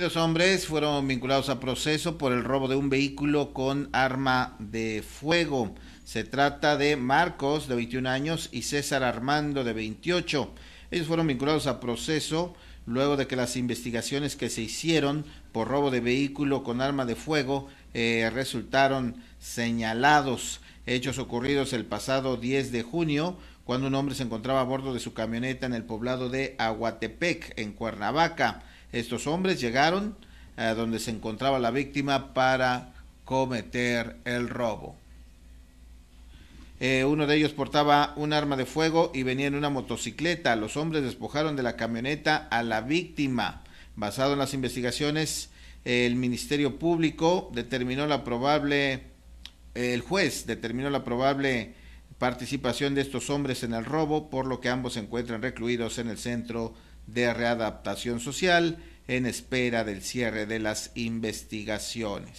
Los hombres fueron vinculados a proceso por el robo de un vehículo con arma de fuego. Se trata de Marcos, de 21 años, y César Armando, de 28. Ellos fueron vinculados a proceso luego de que las investigaciones que se hicieron por robo de vehículo con arma de fuego eh, resultaron señalados. Hechos ocurridos el pasado 10 de junio, cuando un hombre se encontraba a bordo de su camioneta en el poblado de Aguatepec, en Cuernavaca estos hombres llegaron a eh, donde se encontraba la víctima para cometer el robo. Eh, uno de ellos portaba un arma de fuego y venía en una motocicleta. Los hombres despojaron de la camioneta a la víctima. Basado en las investigaciones, el Ministerio Público determinó la probable, el juez determinó la probable participación de estos hombres en el robo, por lo que ambos se encuentran recluidos en el centro de readaptación social en espera del cierre de las investigaciones.